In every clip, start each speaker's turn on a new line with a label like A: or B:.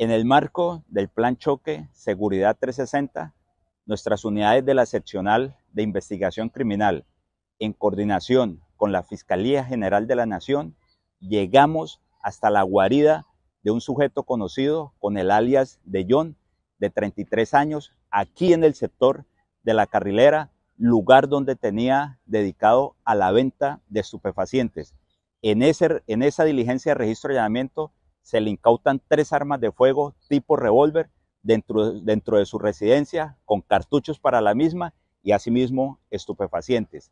A: En el marco del Plan Choque Seguridad 360, nuestras unidades de la Seccional de Investigación Criminal, en coordinación con la Fiscalía General de la Nación, llegamos hasta la guarida de un sujeto conocido con el alias de John, de 33 años, aquí en el sector de la carrilera, lugar donde tenía dedicado a la venta de estupefacientes. En, en esa diligencia de registro y allanamiento se le incautan tres armas de fuego tipo revólver dentro, dentro de su residencia con cartuchos para la misma y asimismo estupefacientes.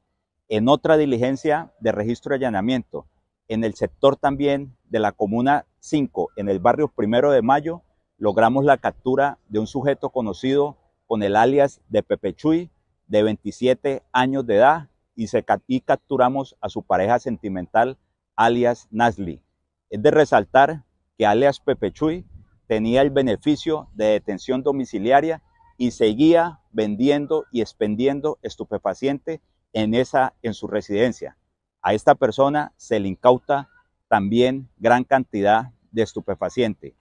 A: En otra diligencia de registro de allanamiento, en el sector también de la comuna 5, en el barrio Primero de Mayo, logramos la captura de un sujeto conocido con el alias de Pepe Chuy, de 27 años de edad, y, se, y capturamos a su pareja sentimental, alias Nasli. Es de resaltar que alias Chuy, tenía el beneficio de detención domiciliaria y seguía vendiendo y expendiendo estupefaciente en, esa, en su residencia. A esta persona se le incauta también gran cantidad de estupefaciente.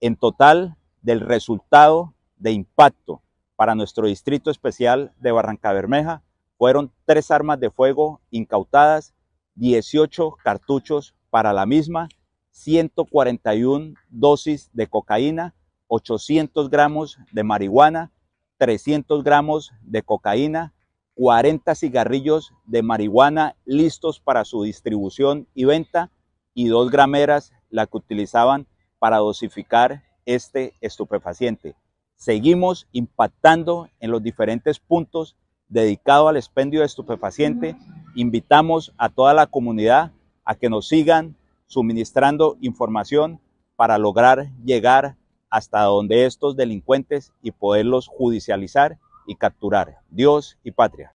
A: En total, del resultado de impacto para nuestro distrito especial de Barranca Bermeja, fueron tres armas de fuego incautadas, 18 cartuchos para la misma 141 dosis de cocaína, 800 gramos de marihuana, 300 gramos de cocaína, 40 cigarrillos de marihuana listos para su distribución y venta y dos grameras la que utilizaban para dosificar este estupefaciente. Seguimos impactando en los diferentes puntos dedicados al expendio de estupefaciente. Invitamos a toda la comunidad a que nos sigan suministrando información para lograr llegar hasta donde estos delincuentes y poderlos judicializar y capturar. Dios y patria.